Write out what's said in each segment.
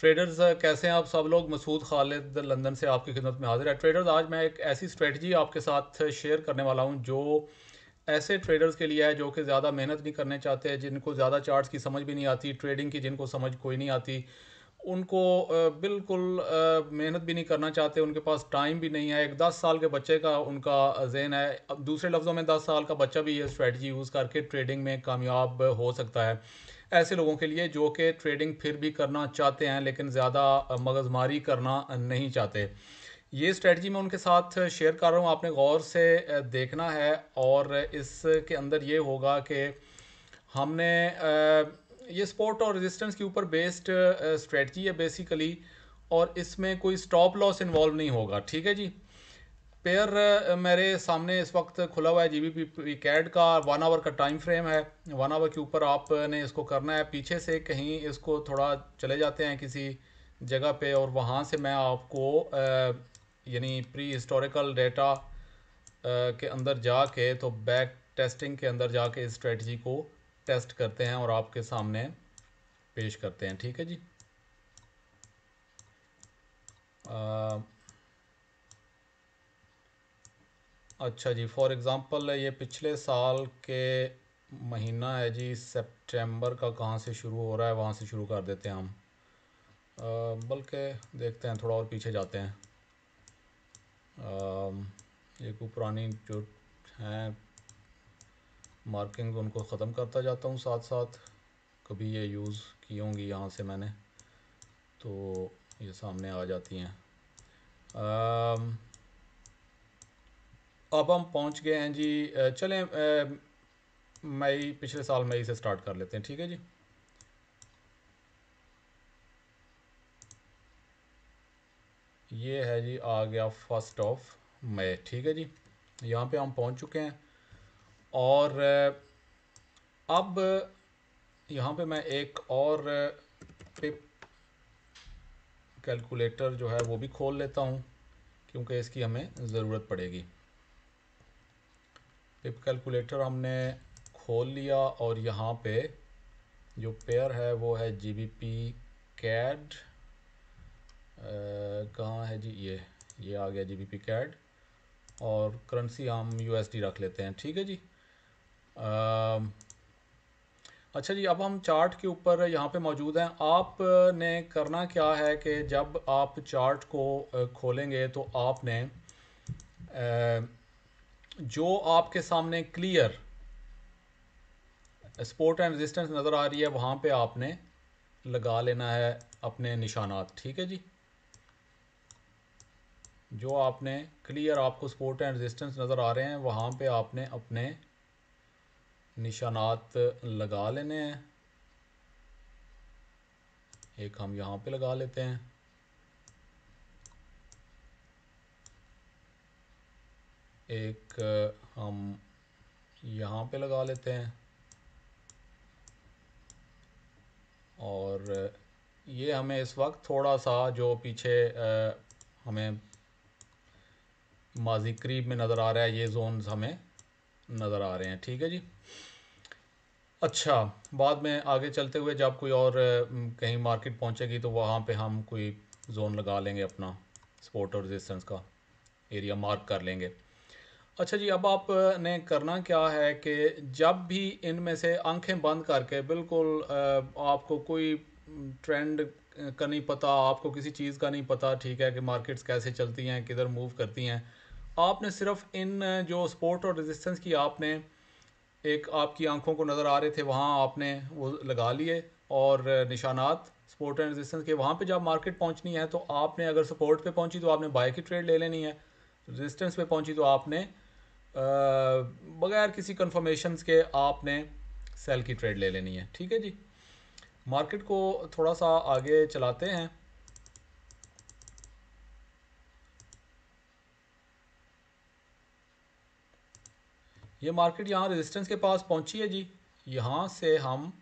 traders uh, कैसे हैं आप सब लोग मसूद खालिद लंदन से आपकी खिदमत में हाजिर है ट्रेडर्स आज मैं एक ऐसी स्ट्रेटजी आपके साथ शेयर करने वाला हूं जो ऐसे ट्रेडर्स के लिए है जो कि ज़्यादा मेहनत नहीं करने चाहते जिनको ज़्यादा चार्ट्स की समझ भी नहीं आती ट्रेडिंग की जिनको समझ कोई नहीं आती उनको uh, बिल्कुल uh, मेहनत भी नहीं करना चाहते उनके पास टाइम भी नहीं है एक दस साल के बच्चे का उनका जहन है अब दूसरे लफ्ज़ों में दस साल का बच्चा भी ये स्ट्रेटजी यूज़ करके ट्रेडिंग में कामयाब हो सकता है ऐसे लोगों के लिए जो कि ट्रेडिंग फिर भी करना चाहते हैं लेकिन ज़्यादा मगजमारी करना नहीं चाहते ये स्ट्रेटजी मैं उनके साथ शेयर कर रहा हूँ आपने गौर से देखना है और इसके अंदर ये होगा कि हमने ये स्पोर्ट और रेजिस्टेंस के ऊपर बेस्ड स्ट्रेटजी है बेसिकली और इसमें कोई स्टॉप लॉस इन्वॉल्व नहीं होगा ठीक है जी पेयर मेरे सामने इस वक्त खुला हुआ है जी बी पी कैड का वन आवर का टाइम फ्रेम है वन आवर के ऊपर आपने इसको करना है पीछे से कहीं इसको थोड़ा चले जाते हैं किसी जगह पे और वहाँ से मैं आपको यानी प्री हिस्टोरिकल डेटा के अंदर जाके तो बैक टेस्टिंग के अंदर जाके इस स्ट्रेटजी को टेस्ट करते हैं और आपके सामने पेश करते हैं ठीक है जी आ, अच्छा जी फॉर एग्ज़ाम्पल ये पिछले साल के महीना है जी सितंबर का कहाँ से शुरू हो रहा है वहाँ से शुरू कर देते हैं हम बल्कि देखते हैं थोड़ा और पीछे जाते हैं ये कोई पुरानी जो हैं मार्किंग उनको ख़त्म करता जाता हूँ साथ साथ कभी ये यूज़ की होंगी यहाँ से मैंने तो ये सामने आ जाती हैं अब हम पहुंच गए हैं जी चलें मई पिछले साल मई से स्टार्ट कर लेते हैं ठीक है जी ये है जी आ गया फर्स्ट ऑफ मई ठीक है जी यहाँ पे हम पहुँच चुके हैं और अब यहाँ पे मैं एक और पिप कैलकुलेटर जो है वो भी खोल लेता हूँ क्योंकि इसकी हमें ज़रूरत पड़ेगी टिप कैलकुलेटर हमने खोल लिया और यहाँ पे जो पेयर है वो है जी बी पी कैड कहाँ है जी ये ये आ गया जी बी पी कैड और करेंसी हम यू एस डी रख लेते हैं ठीक है जी आ, अच्छा जी अब हम चार्ट के ऊपर यहाँ पे मौजूद हैं आपने करना क्या है कि जब आप चार्ट को खोलेंगे तो आपने आ, जो आपके सामने क्लियर सपोर्ट एंड रेजिस्टेंस नज़र आ रही है वहाँ पे आपने लगा लेना है अपने निशानात ठीक है जी जो आपने क्लियर आपको सपोर्ट एंड रेजिस्टेंस नज़र आ रहे हैं वहाँ पे आपने अपने निशानात लगा लेने हैं एक हम यहाँ पे लगा लेते हैं एक हम यहाँ पे लगा लेते हैं और ये हमें इस वक्त थोड़ा सा जो पीछे हमें माजी करीब में नज़र आ रहा है ये जोन्स हमें नज़र आ रहे हैं ठीक है जी अच्छा बाद में आगे चलते हुए जब कोई और कहीं मार्केट पहुंचेगी तो वहाँ पे हम कोई जोन लगा लेंगे अपना सपोर्ट और रेजिस्टेंस का एरिया मार्क कर लेंगे अच्छा जी अब आपने करना क्या है कि जब भी इनमें से आंखें बंद करके बिल्कुल आपको कोई ट्रेंड का नहीं पता आपको किसी चीज़ का नहीं पता ठीक है कि मार्केट्स कैसे चलती हैं किधर मूव करती हैं आपने सिर्फ इन जो सपोर्ट और रेजिस्टेंस की आपने एक आपकी आंखों को नज़र आ रहे थे वहाँ आपने वो लगा लिए और निशानात सपोर्ट एंड रेजिस्टेंस के वहाँ पे जब मार्केट पहुँचनी है तो आपने अगर सपोर्ट पे पहुँची तो आपने बाय की ट्रेड ले लेनी है रेजिस्टेंस पे पहुँची तो आपने बगैर किसी कन्फर्मेशन के आपने सेल की ट्रेड ले लेनी है ठीक है जी मार्केट को थोड़ा सा आगे चलाते हैं ये मार्केट यहाँ रेजिस्टेंस के पास पहुँची है जी यहाँ से हम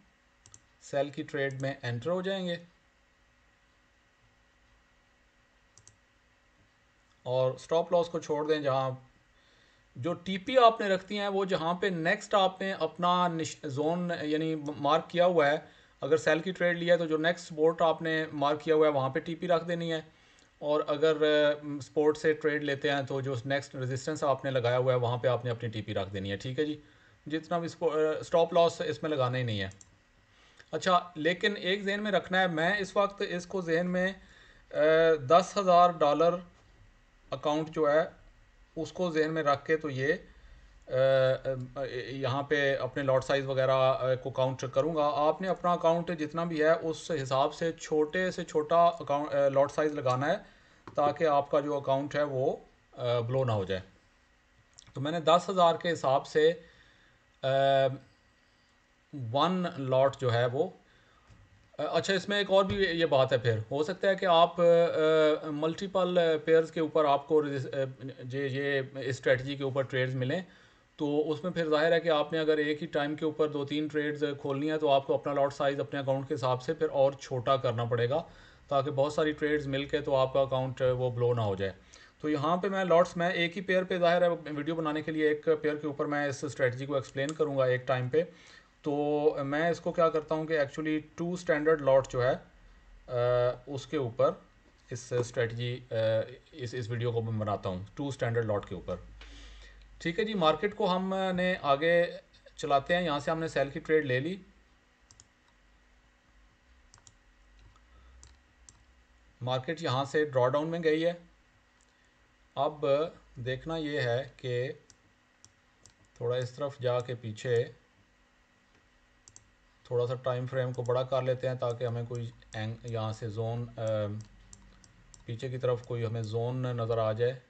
सेल की ट्रेड में एंटर हो जाएंगे और स्टॉप लॉस को छोड़ दें जहाँ जो टीपी आपने रखती हैं वो जहाँ पे नेक्स्ट आपने अपना जोन यानी मार्क किया हुआ है अगर सेल की ट्रेड लिया है तो जो नेक्स्ट स्पोर्ट आपने मार्क किया हुआ है वहाँ पे टीपी रख देनी है और अगर स्पोर्ट से ट्रेड लेते हैं तो जो नेक्स्ट रेजिस्टेंस आपने लगाया हुआ है वहाँ पे आपने अपनी टीपी रख देनी है ठीक है जी जितना भी स्टॉप लॉस इसमें लगाना ही नहीं है अच्छा लेकिन एक जहन में रखना है मैं इस वक्त इसको जहन में दस हज़ार डॉलर अकाउंट जो है उसको जहन में रख के तो ये यहाँ पे अपने लॉट साइज़ वगैरह को काउंट करूँगा आपने अपना अकाउंट जितना भी है उस हिसाब से छोटे से छोटा अकाउंट लॉट साइज़ लगाना है ताकि आपका जो अकाउंट है वो ब्लो ना हो जाए तो मैंने दस हज़ार के हिसाब से वन लॉट जो है वो अच्छा इसमें एक और भी ये बात है फिर हो सकता है कि आप मल्टीपल पेयर्स के ऊपर आपको ये ये स्ट्रेटजी के ऊपर ट्रेड्स मिलें तो उसमें फिर जाहिर है कि आपने अगर एक ही टाइम के ऊपर दो तीन ट्रेड्स खोलनी है तो आपको अपना लॉट साइज़ अपने अकाउंट के हिसाब से फिर और छोटा करना पड़ेगा ताकि बहुत सारी ट्रेड्स मिल के तो आपका अकाउंट वो ब्लो ना हो जाए तो यहाँ पर मैं लॉट्स मैं एक ही पेयर पे जाहिर है वीडियो बनाने के लिए एक पेयर के ऊपर मैं इस स्ट्रेटजी को एक्सप्लेन करूँगा एक टाइम पर तो मैं इसको क्या करता हूँ कि एक्चुअली टू स्टैंडर्ड लॉट जो है उसके ऊपर इस स्ट्रेटजी इस इस वीडियो को मैं बनाता हूँ टू स्टैंडर्ड लॉट के ऊपर ठीक है जी मार्केट को हमने आगे चलाते हैं यहाँ से हमने सेल की ट्रेड ले ली मार्केट यहाँ से ड्रॉ डाउन में गई है अब देखना ये है कि थोड़ा इस तरफ जा के पीछे थोड़ा सा टाइम फ्रेम को बड़ा कर लेते हैं ताकि हमें कोई एंग यहाँ से जोन पीछे की तरफ कोई हमें जोन नज़र आ जाए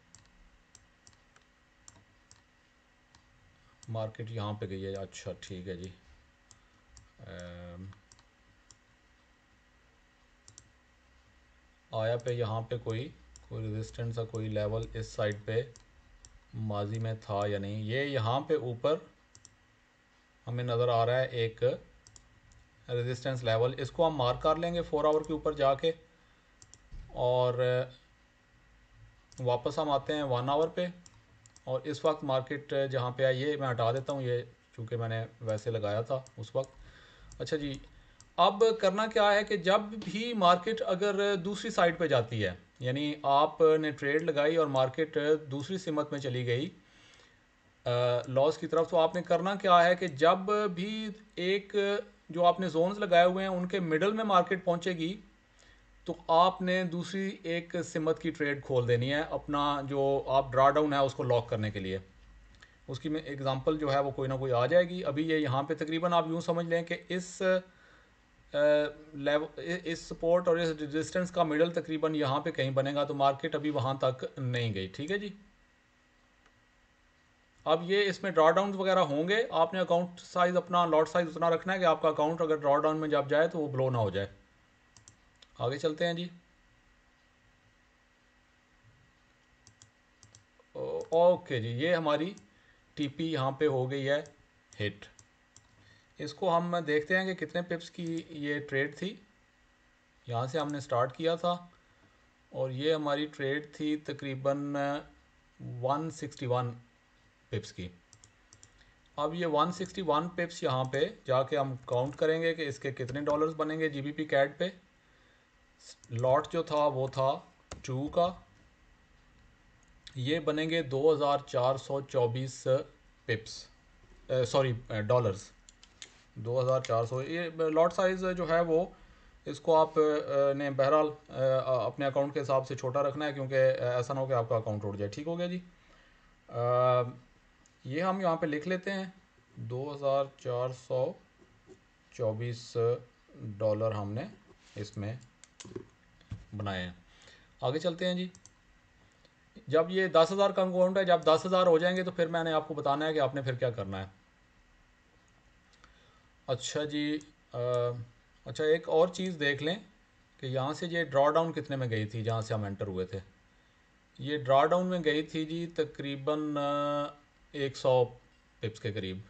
मार्केट यहाँ पे गई है अच्छा ठीक है जी आया पे यहाँ पे कोई कोई रेजिस्टेंस या कोई लेवल इस साइड पे माजी में था या नहीं ये यहाँ पे ऊपर हमें नज़र आ रहा है एक रेजिस्टेंस लेवल इसको हम मार्क कर लेंगे फोर आवर के ऊपर जाके और uh, वापस हम आते हैं वन आवर पे और इस वक्त मार्केट uh, जहाँ पे आई ये मैं हटा देता हूँ ये चूँकि मैंने वैसे लगाया था उस वक्त अच्छा जी अब करना क्या है कि जब भी मार्केट अगर दूसरी साइड पे जाती है यानी आपने ट्रेड लगाई और मार्केट दूसरी सिमत में चली गई लॉस uh, की तरफ तो आपने करना क्या है कि जब भी एक जो आपने जोन्स लगाए हुए हैं उनके मिडल में मार्केट पहुंचेगी तो आपने दूसरी एक सिमत की ट्रेड खोल देनी है अपना जो आप ड्रा डाउन है उसको लॉक करने के लिए उसकी में एग्ज़ाम्पल जो है वो कोई ना कोई आ जाएगी अभी ये यहाँ पे तकरीबन आप यूँ समझ लें कि इस लेवल इस सपोर्ट और इस डिस्टेंस का मिडल तकरीबन यहाँ पे कहीं बनेगा तो मार्केट अभी वहाँ तक नहीं गई ठीक है जी अब ये इसमें ड्रॉडाउन डाउन वगैरह होंगे आपने अकाउंट साइज़ अपना लॉट साइज़ उतना रखना है कि आपका अकाउंट अगर ड्रा डाउन में जब जाए तो वो ब्लो ना हो जाए आगे चलते हैं जी ओके जी ये हमारी टीपी यहाँ पर हो गई है हिट इसको हम देखते हैं कि कितने पिप्स की ये ट्रेड थी यहाँ से हमने स्टार्ट किया था और ये हमारी ट्रेड थी तकरीबन 161 पिप्स की अब ये 161 पिप्स यहाँ पे जाके हम काउंट करेंगे कि इसके कितने डॉलर्स बनेंगे जीबीपी कैड पे लॉट जो था वो था टू का ये बनेंगे 2424 पिप्स सॉरी डॉलर्स 2400 ये लॉट साइज़ जो है वो इसको आप ने बहरहाल अपने अकाउंट के हिसाब से छोटा रखना है क्योंकि ऐसा ना हो कि आपका अकाउंट उड़ जाए ठीक हो गया जी आ, ये हम यहाँ पे लिख लेते हैं दो हज़ार चार सौ चौबीस डॉलर हमने इसमें बनाए हैं आगे चलते हैं जी जब ये दस हज़ार का अकाउंट है जब दस हज़ार हो जाएंगे तो फिर मैंने आपको बताना है कि आपने फिर क्या करना है अच्छा जी आ, अच्छा एक और चीज़ देख लें कि यहाँ से ये ड्रा डाउन कितने में गई थी जहाँ से हम एंटर हुए थे ये ड्रा डाउन में गई थी जी तकरीबन एक सौ पिप्स के करीब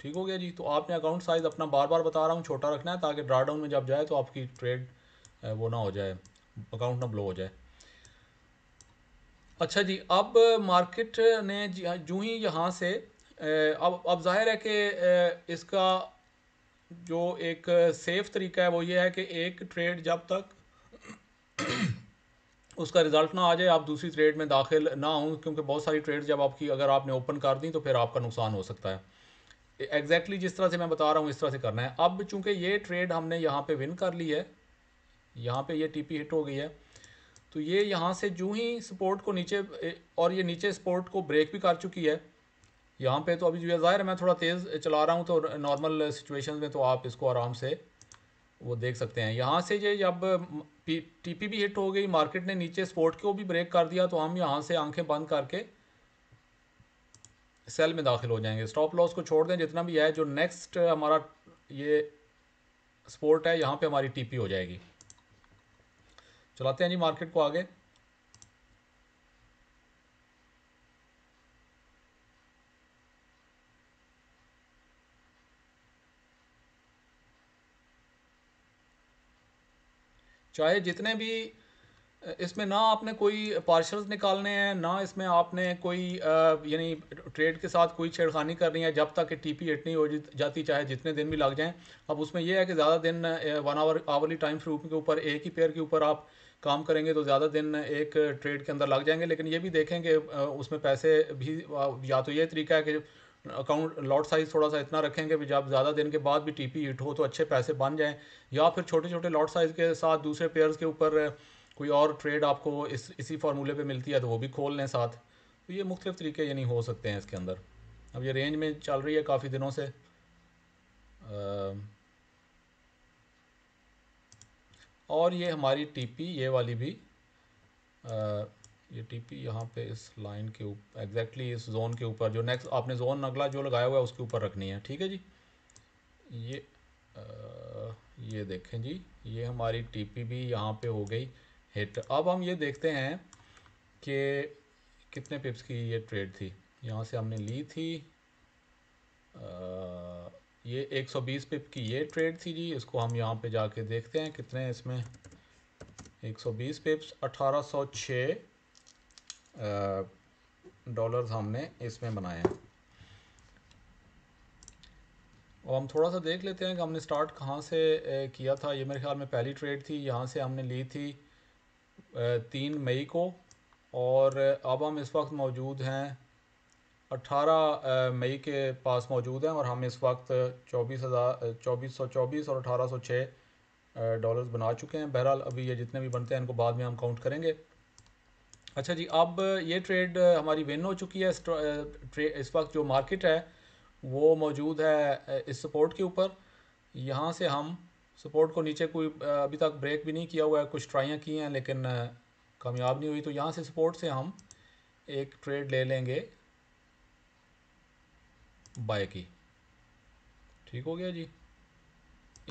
ठीक हो गया जी तो आपने अकाउंट साइज़ अपना बार बार बता रहा हूँ छोटा रखना है ताकि ड्राडाउन में जब जाए तो आपकी ट्रेड वो ना हो जाए अकाउंट ना ब्लो हो जाए अच्छा जी अब मार्केट ने हाँ, जू ही यहाँ से अब अब जाहिर है कि इसका जो एक सेफ तरीका है वो ये है कि एक ट्रेड जब तक उसका रिजल्ट ना आ जाए आप दूसरी ट्रेड में दाखिल ना हों क्योंकि बहुत सारी ट्रेड जब आपकी अगर आपने ओपन कर दी तो फिर आपका नुकसान हो सकता है एग्जैक्टली exactly जिस तरह से मैं बता रहा हूँ इस तरह से करना है अब चूंकि ये ट्रेड हमने यहाँ पे विन कर ली है यहाँ पे ये टीपी हिट हो गई है तो ये यहाँ से जू ही सपोर्ट को नीचे और ये नीचे सपोर्ट को ब्रेक भी कर चुकी है यहाँ पे तो अभी जो है ज़ाहिर है मैं थोड़ा तेज़ चला रहा हूँ तो नॉर्मल सिचुएशन में तो आप इसको आराम से वो देख सकते हैं यहाँ से ये जब टीपी भी हिट हो गई मार्केट ने नीचे स्पोर्ट को भी ब्रेक कर दिया तो हम यहाँ से आंखें बंद करके सेल में दाखिल हो जाएंगे स्टॉप लॉस को छोड़ दें जितना भी है जो नेक्स्ट हमारा ये स्पोर्ट है यहाँ पे हमारी टीपी हो जाएगी चलाते हैं जी मार्केट को आगे चाहे जितने भी इसमें ना आपने कोई पार्शल्स निकालने हैं ना इसमें आपने कोई यानी ट्रेड के साथ कोई छेड़खानी करनी है जब तक कि टी पी हिट नहीं हो जाती चाहे जितने दिन भी लग जाएं अब उसमें यह है कि ज़्यादा दिन one hour hourly time frame के ऊपर एक ही पेयर के ऊपर आप काम करेंगे तो ज़्यादा दिन एक ट्रेड के अंदर लग जाएंगे लेकिन ये भी देखें कि उसमें पैसे भी या तो ये तरीका है कि अकाउंट लॉट साइज थोड़ा सा इतना रखेंगे भी जब ज़्यादा दिन के बाद भी टीपी हिट हो तो अच्छे पैसे बन जाएं या फिर छोटे छोटे लॉट साइज़ के साथ दूसरे पेयर्स के ऊपर कोई और ट्रेड आपको इस इसी फार्मूले पे मिलती है तो वो भी खोल लें साथ तो ये मुख्तलिफ तरीके यानी हो सकते हैं इसके अंदर अब ये रेंज में चल रही है काफ़ी दिनों से और ये हमारी पी ये वाली भी ये टीपी यहाँ पे इस लाइन के ऊपर एग्जैक्टली इस जोन के ऊपर जो नेक्स्ट आपने जोन अगला जो लगाया हुआ है उसके ऊपर रखनी है ठीक है जी ये आ, ये देखें जी ये हमारी टीपी भी यहाँ पे हो गई हिट अब हम ये देखते हैं कि कितने पिप्स की ये ट्रेड थी यहाँ से हमने ली थी आ, ये 120 पिप की ये ट्रेड थी जी इसको हम यहाँ पे जाके देखते हैं कितने इसमें 120 पिप्स 1806 डॉलर्स हमने इसमें बनाए हैं और हम थोड़ा सा देख लेते हैं कि हमने स्टार्ट कहाँ से किया था ये मेरे ख्याल में पहली ट्रेड थी यहाँ से हमने ली थी तीन मई को और अब हम इस वक्त मौजूद हैं 18 मई के पास मौजूद हैं और हम इस वक्त चौबीस हज़ार चौबीस सौ चौबीस और अठारह सौ छः डॉलर्स बना चुके हैं बहरहाल अभी ये जितने भी बनते हैं इनको बाद में हम काउंट करेंगे अच्छा जी अब ये ट्रेड हमारी विन हो चुकी है इस वक्त जो मार्केट है वो मौजूद है इस सपोर्ट के ऊपर यहाँ से हम सपोर्ट को नीचे कोई अभी तक ब्रेक भी नहीं किया हुआ है कुछ ट्राइयाँ की हैं लेकिन कामयाब नहीं हुई तो यहाँ से सपोर्ट से हम एक ट्रेड ले लेंगे बाय की ठीक हो गया जी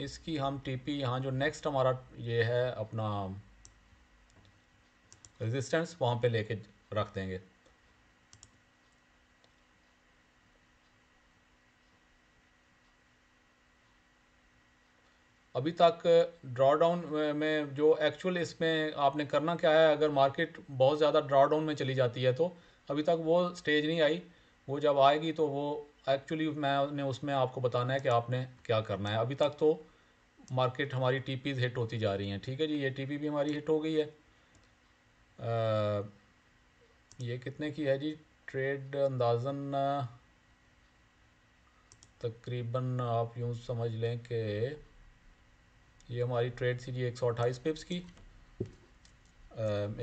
इसकी हम टीपी यहाँ जो नेक्स्ट हमारा ये है अपना रेजिस्टेंस वहाँ पे लेके रख देंगे अभी तक ड्रॉडाउन में जो एक्चुअल इसमें आपने करना क्या है अगर मार्केट बहुत ज़्यादा ड्रॉडाउन में चली जाती है तो अभी तक वो स्टेज नहीं आई वो जब आएगी तो वो एक्चुअली मैंने उसमें आपको बताना है कि आपने क्या करना है अभी तक तो मार्केट हमारी टी हिट होती जा रही हैं ठीक है जी ये टी भी हमारी हिट हो गई है ये कितने की है जी ट्रेड अंदाजन तकरीबन आप यूँ समझ लें कि ये हमारी ट्रेड थी जी एक सौ अट्ठाईस पिप्स की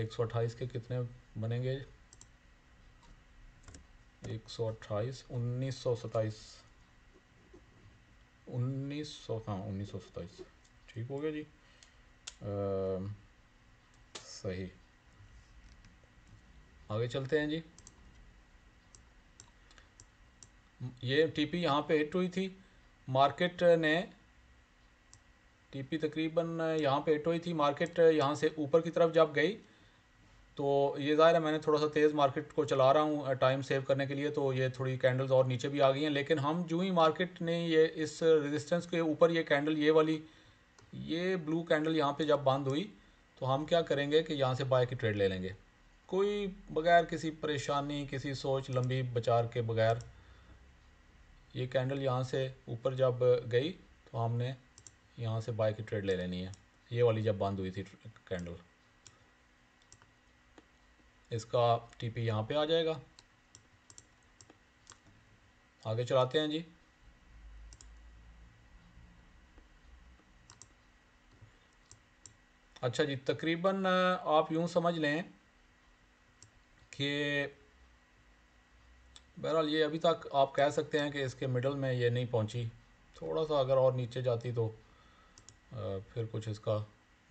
एक सौ अट्ठाईस के कितने बनेंगे एक सौ अट्ठाईस उन्नीस सौ सताईस उन्नीस सौ हाँ उन्नीस सौ सताईस ठीक हो गया जी आ, सही आगे चलते हैं जी ये टीपी यहाँ पे हिट हुई थी मार्केट ने टीपी तकरीबन यहाँ पे हिट हुई थी मार्केट यहाँ से ऊपर की तरफ जब गई तो ये ज़ाहिर है मैंने थोड़ा सा तेज़ मार्केट को चला रहा हूँ टाइम सेव करने के लिए तो ये थोड़ी कैंडल्स और नीचे भी आ गई हैं लेकिन हम जो ही मार्केट ने ये इस रेजिस्टेंस के ऊपर ये कैंडल ये वाली ये ब्लू कैंडल यहाँ पे जब बंद हुई तो हम क्या करेंगे कि यहाँ से बाय की ट्रेड ले लेंगे कोई बगैर किसी परेशानी किसी सोच लंबी बचार के बगैर ये कैंडल यहाँ से ऊपर जब गई तो हमने यहाँ से बाय की ट्रेड ले लेनी है ये वाली जब बंद हुई थी कैंडल इसका टीपी यहाँ पे आ जाएगा आगे चलाते हैं जी अच्छा जी तकरीबन आप यूँ समझ लें कि बहरहाल ये अभी तक आप कह सकते हैं कि इसके मिडल में ये नहीं पहुंची थोड़ा सा अगर और नीचे जाती तो फिर कुछ इसका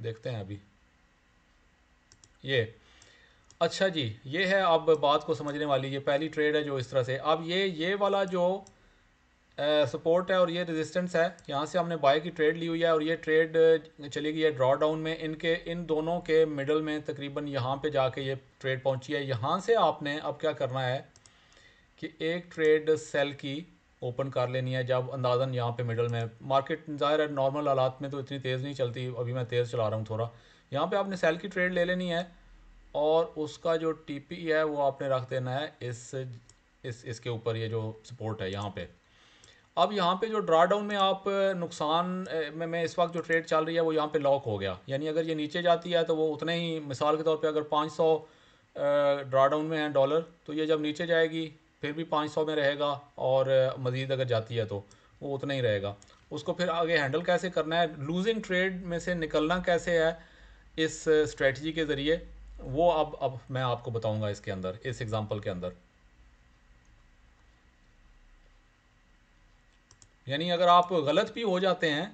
देखते हैं अभी ये अच्छा जी ये है अब बात को समझने वाली ये पहली ट्रेड है जो इस तरह से अब ये ये वाला जो सपोर्ट है और ये रेजिस्टेंस है यहाँ से हमने बाय की ट्रेड ली हुई है और ये ट्रेड चली गई है ड्रॉ डाउन में इनके इन दोनों के मिडल में तकरीबन यहाँ पे जाके ये ट्रेड पहुँची है यहाँ से आपने अब क्या करना है कि एक ट्रेड सेल की ओपन कर लेनी है जब अंदाजन यहाँ पे मिडल में मार्केट ज़ाहिर है नॉर्मल हालात में तो इतनी तेज़ नहीं चलती अभी मैं तेज़ चला रहा हूँ थोड़ा यहाँ पर आपने सेल की ट्रेड ले लेनी है और उसका जो टी है वो आपने रख देना है इस इस इसके ऊपर ये जो सपोर्ट है यहाँ पर अब यहाँ पे जो ड्रा डाउन में आप नुकसान में, में इस वक्त जो ट्रेड चल रही है वो यहाँ पे लॉक हो गया यानी अगर ये नीचे जाती है तो वो उतने ही मिसाल के तौर पे अगर 500 ड्रा डाउन में है डॉलर तो ये जब नीचे जाएगी फिर भी 500 में रहेगा और मज़ीद अगर जाती है तो वो उतना ही रहेगा उसको फिर आगे हैंडल कैसे करना है लूजिंग ट्रेड में से निकलना कैसे है इस स्ट्रेटजी के ज़रिए वो अब अब मैं आपको बताऊँगा इसके अंदर इस एग्ज़ाम्पल के अंदर यानी अगर आप गलत भी हो जाते हैं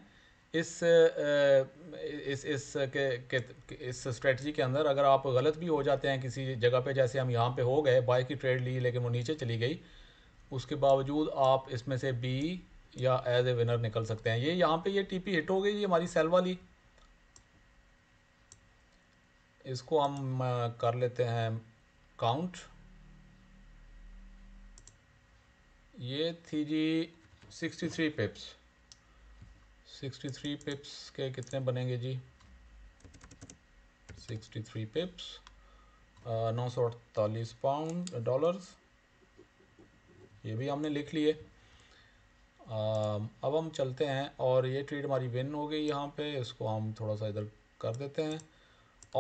इस इस इस के, के, इस स्ट्रेटजी के अंदर अगर आप गलत भी हो जाते हैं किसी जगह पे जैसे हम यहाँ पे हो गए बाइक की ट्रेड ली लेकिन वो नीचे चली गई उसके बावजूद आप इसमें से बी या एज ए विनर निकल सकते हैं ये यहाँ पे ये टीपी हिट हो गई ये हमारी सेल वाली इसको हम कर लेते हैं काउंट ये थी जी sixty three pips sixty three pips के कितने बनेंगे जी सिक्सटी थ्री पिप्स नौ सौ अड़तालीस पाउंड डॉलर्स uh, ये भी हमने लिख लिए अब हम चलते हैं और ये ट्रेड हमारी विन हो गई यहाँ पे इसको हम थोड़ा सा इधर कर देते हैं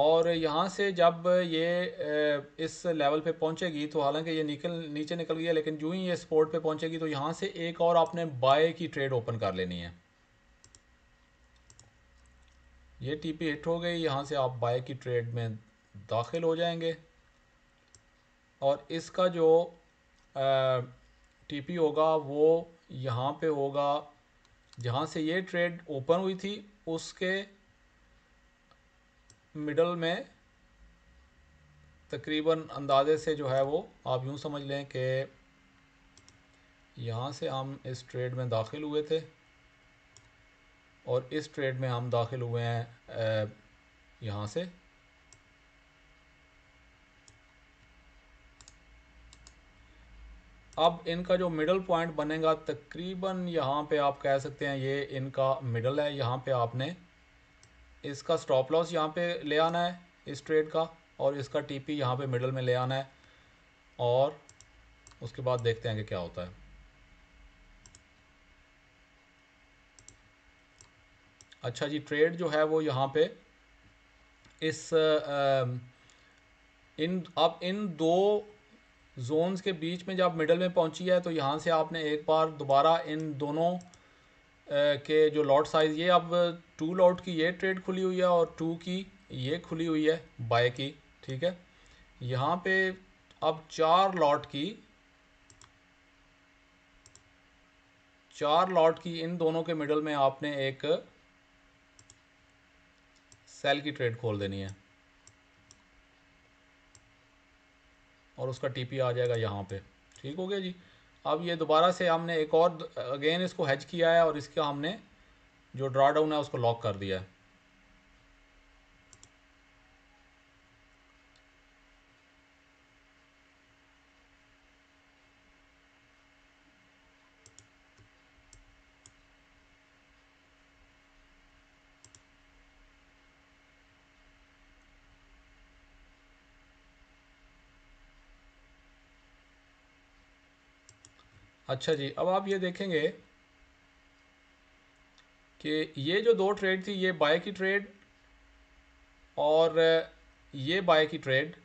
और यहाँ से जब ये इस लेवल पे पहुँचेगी तो हालांकि ये निकल नीचे निकल गया लेकिन जो ही ये स्पोर्ट पे पहुँचेगी तो यहाँ से एक और आपने बाय की ट्रेड ओपन कर लेनी है ये टीपी हिट हो गई यहाँ से आप बाय की ट्रेड में दाखिल हो जाएंगे और इसका जो टीपी होगा वो यहाँ पे होगा जहाँ से ये ट्रेड ओपन हुई थी उसके मिडल में तकरीबन अंदाजे से जो है वो आप यूँ समझ लें कि यहाँ से हम इस ट्रेड में दाखिल हुए थे और इस ट्रेड में हम दाखिल हुए हैं यहाँ से अब इनका जो मिडल पॉइंट बनेगा तकरीबन यहाँ पे आप कह सकते हैं ये इनका मिडल है यहाँ पे आपने इसका स्टॉप लॉस यहाँ पे ले आना है इस ट्रेड का और इसका टीपी यहाँ पर मिडल में ले आना है और उसके बाद देखते हैं कि क्या होता है अच्छा जी ट्रेड जो है वो यहाँ पे इस आ, इन अब इन दो जोन्स के बीच में जब मिडल में पहुंची है तो यहाँ से आपने एक बार दोबारा इन दोनों के जो लॉट साइज़ ये अब टू लॉट की ये ट्रेड खुली हुई है और टू की ये खुली हुई है बाय की ठीक है यहाँ पे अब चार लॉट की चार लॉट की इन दोनों के मिडल में आपने एक सेल की ट्रेड खोल देनी है और उसका टीपी आ जाएगा यहाँ पे ठीक हो गया जी अब ये दोबारा से हमने एक और अगेन इसको हैज किया है और इसका हमने जो ड्रा डाउन है उसको लॉक कर दिया है अच्छा जी अब आप ये देखेंगे कि ये जो दो ट्रेड थी ये बाय की ट्रेड और ये बाय की ट्रेड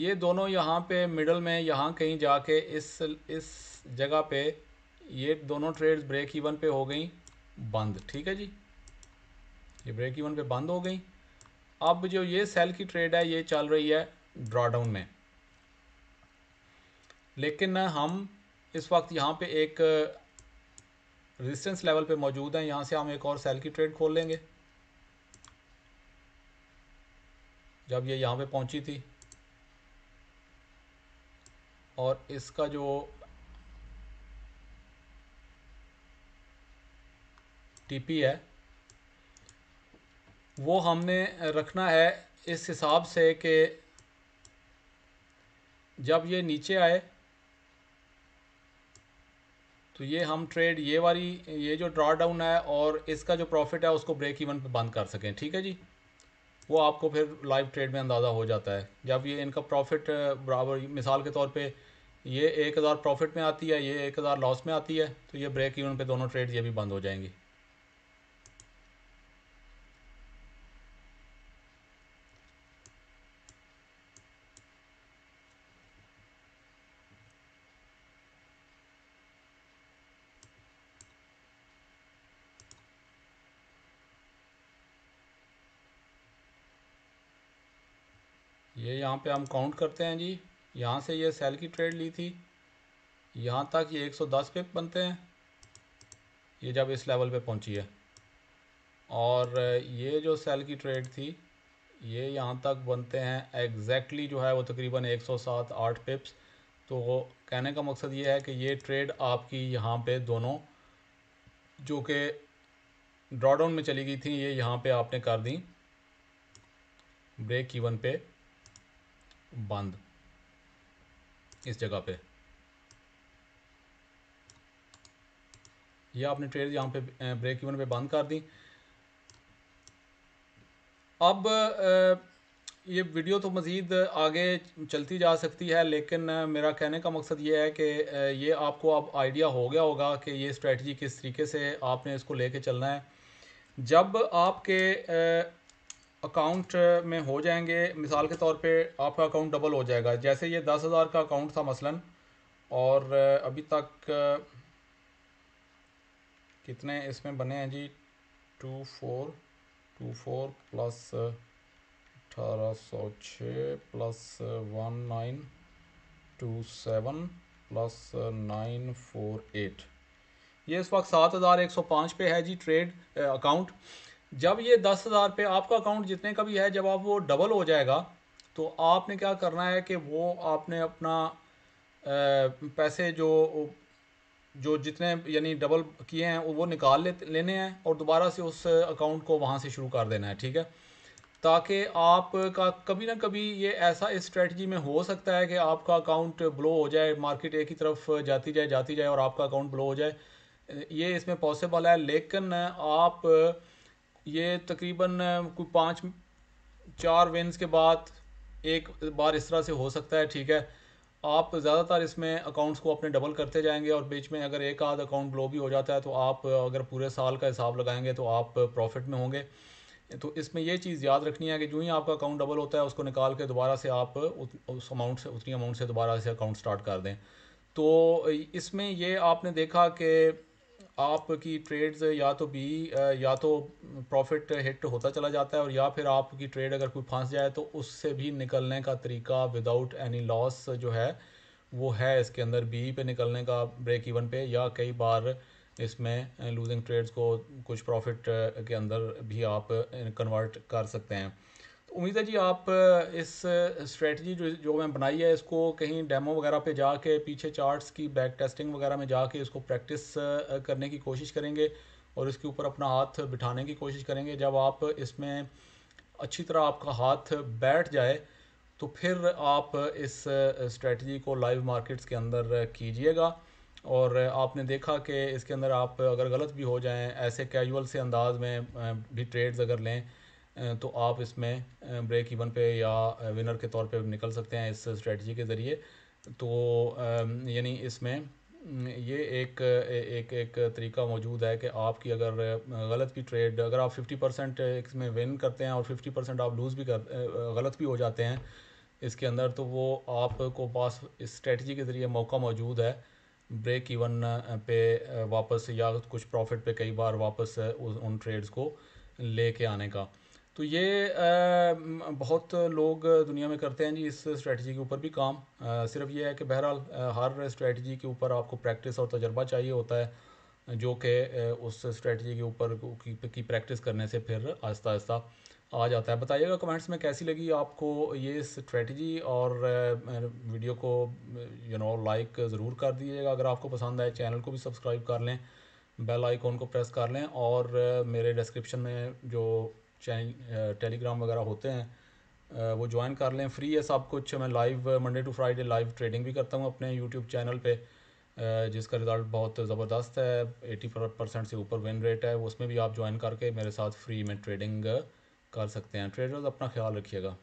ये दोनों यहाँ पे मिडल में यहाँ कहीं जाके इस इस जगह पे ये दोनों ट्रेड्स ब्रेक इवन पे हो गई बंद ठीक है जी ये ब्रेक इवन पे बंद हो गई अब जो ये सेल की ट्रेड है ये चल रही है ड्रॉडाउन में लेकिन हम इस वक्त यहाँ पे एक रेजिस्टेंस लेवल पे मौजूद है यहाँ से हम एक और सेल की ट्रेड खोल लेंगे जब ये यह यहाँ पे पहुँची थी और इसका जो टीपी है वो हमने रखना है इस हिसाब से कि जब ये नीचे आए तो ये हम ट्रेड ये वाली ये जो ड्रॉ डाउन है और इसका जो प्रॉफिट है उसको ब्रेक इवन पे बंद कर सकें ठीक है जी वो आपको फिर लाइव ट्रेड में अंदाज़ा हो जाता है जब ये इनका प्रॉफिट बराबर मिसाल के तौर पे ये एक हज़ार प्रॉफिट में आती है ये एक हज़ार लॉस में आती है तो ये ब्रेक इवन पे दोनों ट्रेड ये भी बंद हो जाएंगी ये यहाँ पे हम काउंट करते हैं जी यहाँ से ये सेल की ट्रेड ली थी यहाँ तक ये 110 पे बनते हैं ये जब इस लेवल पे पहुँची है और ये जो सेल की ट्रेड थी ये यहाँ तक बनते हैं एग्जैक्टली जो है वो तकरीबन 107 सौ पिप्स तो कहने का मकसद ये है कि ये ट्रेड आपकी यहाँ पे दोनों जो कि ड्रॉडाउन में चली गई थी ये यहाँ पे आपने कर दी ब्रेक इवन पे बंद इस जगह पे यह आपने ट्रेड यहाँ पे ब्रेक इवन पे बंद कर दी अब ये वीडियो तो मज़ीद आगे चलती जा सकती है लेकिन मेरा कहने का मकसद ये है कि ये आपको अब आप आइडिया हो गया होगा कि ये स्ट्रेटजी किस तरीके से आपने इसको लेके चलना है जब आपके अकाउंट uh, में हो जाएंगे मिसाल के तौर पे आपका अकाउंट डबल हो जाएगा जैसे ये दस हज़ार का अकाउंट था मसलन और uh, अभी तक uh, कितने इसमें बने हैं जी two four two four plus अठारह सौ छः plus one nine two seven plus nine four eight ये इस वक्त सात हज़ार एक सौ पाँच पे है जी ट्रेड अकाउंट जब ये दस हज़ार पे आपका अकाउंट जितने का भी है जब आप वो डबल हो जाएगा तो आपने क्या करना है कि वो आपने अपना पैसे जो जो जितने यानी डबल किए हैं वो निकाल ले लेने हैं और दोबारा से उस अकाउंट को वहाँ से शुरू कर देना है ठीक है ताकि आपका कभी ना कभी ये ऐसा इस स्ट्रेटजी में हो सकता है कि आपका अकाउंट ब्लो हो जाए मार्केट एक ही तरफ जाती जाए जाती जाए और आपका अकाउंट ब्लो हो जाए ये इसमें पॉसिबल है लेकिन आप ये तकरीबन कोई पाँच चार विन्स के बाद एक बार इस तरह से हो सकता है ठीक है आप ज़्यादातर इसमें अकाउंट्स को अपने डबल करते जाएंगे और बीच में अगर एक आध अकाउंट ग्लो भी हो जाता है तो आप अगर पूरे साल का हिसाब लगाएंगे तो आप प्रॉफिट में होंगे तो इसमें यह चीज़ याद रखनी है कि जो ही आपका अकाउंट डबल होता है उसको निकाल के दोबारा से आप उस अमाउंट से उतनी अमाउंट से दोबारा से अकाउंट स्टार्ट कर दें तो इसमें ये आपने देखा कि आपकी ट्रेड्स या तो बी या तो प्रॉफिट हिट होता चला जाता है और या फिर आपकी ट्रेड अगर कोई फंस जाए तो उससे भी निकलने का तरीका विदाउट एनी लॉस जो है वो है इसके अंदर बी पे निकलने का ब्रेक इवन पे या कई बार इसमें लूजिंग ट्रेड्स को कुछ प्रॉफिट के अंदर भी आप कन्वर्ट कर सकते हैं उम्मीद है जी आप इस स्ट्रेटजी जो जो मैं बनाई है इसको कहीं डेमो वगैरह पे जाके पीछे चार्ट्स की बैक टेस्टिंग वगैरह में जाके इसको प्रैक्टिस करने की कोशिश करेंगे और इसके ऊपर अपना हाथ बिठाने की कोशिश करेंगे जब आप इसमें अच्छी तरह आपका हाथ बैठ जाए तो फिर आप इस स्ट्रेटजी को लाइव मार्केट्स के अंदर कीजिएगा और आपने देखा कि इसके अंदर आप अगर गलत भी हो जाएं ऐसे कैजुअल से अंदाज में भी ट्रेड्स अगर लें तो आप इसमें ब्रेक इवन पे या विनर के तौर पे निकल सकते हैं इस स्ट्रेटजी के ज़रिए तो यानी इसमें ये एक एक एक तरीका मौजूद है कि आपकी अगर गलत की ट्रेड अगर आप 50 परसेंट इसमें विन करते हैं और 50 परसेंट आप लूज़ भी कर गलत भी हो जाते हैं इसके अंदर तो वो आपको पास इस स्ट्रेटजी के ज़रिए मौका मौजूद है ब्रेक इवन पे वापस या कुछ प्रॉफिट पे कई बार वापस उन ट्रेड्स को ले के आने का तो ये बहुत लोग दुनिया में करते हैं जी इस स्ट्रेटजी के ऊपर भी काम सिर्फ ये है कि बहरहाल हर स्ट्रेटजी के ऊपर आपको प्रैक्टिस और तजर्बा चाहिए होता है जो कि उस स्ट्रेटजी के ऊपर की, प्रैक्टिस करने से फिर आहिस्ता आहिस्ता आ जाता है बताइएगा कमेंट्स में कैसी लगी आपको ये स्ट्रेटजी और वीडियो को यू नो लाइक ज़रूर कर दीजिएगा अगर आपको पसंद आए चैनल को भी सब्सक्राइब कर लें बेल आइकॉन को प्रेस कर लें और मेरे डिस्क्रिप्शन में जो टेलीग्राम वगैरह होते हैं वो ज्वाइन कर लें फ्री है सब कुछ मैं live Monday to Friday live trading भी करता हूँ अपने यूट्यूब चैनल पे जिसका रिज़ल्ट बहुत ज़बरदस्त है एटी परसेंट से ऊपर विन रेट है उसमें भी आप ज्वाइन करके मेरे साथ फ्री में ट्रेडिंग कर सकते हैं ट्रेडर्स अपना ख्याल रखिएगा